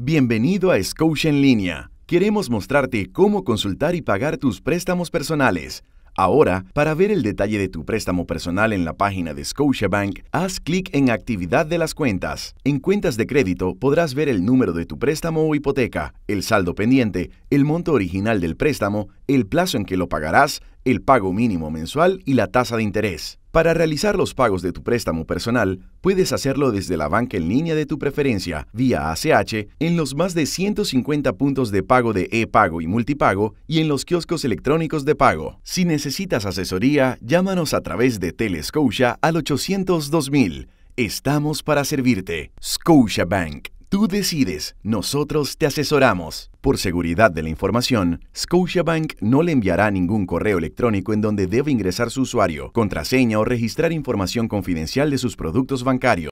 Bienvenido a Scotia en línea. Queremos mostrarte cómo consultar y pagar tus préstamos personales. Ahora, para ver el detalle de tu préstamo personal en la página de Scotiabank, haz clic en Actividad de las cuentas. En cuentas de crédito podrás ver el número de tu préstamo o hipoteca, el saldo pendiente, el monto original del préstamo, el plazo en que lo pagarás, el pago mínimo mensual y la tasa de interés. Para realizar los pagos de tu préstamo personal, puedes hacerlo desde la banca en línea de tu preferencia, vía ACH, en los más de 150 puntos de pago de e-pago y multipago y en los kioscos electrónicos de pago. Si necesitas asesoría, llámanos a través de Telescotia al 800 Estamos para servirte. Scotia Bank. Tú decides, nosotros te asesoramos. Por seguridad de la información, Scotiabank no le enviará ningún correo electrónico en donde debe ingresar su usuario, contraseña o registrar información confidencial de sus productos bancarios.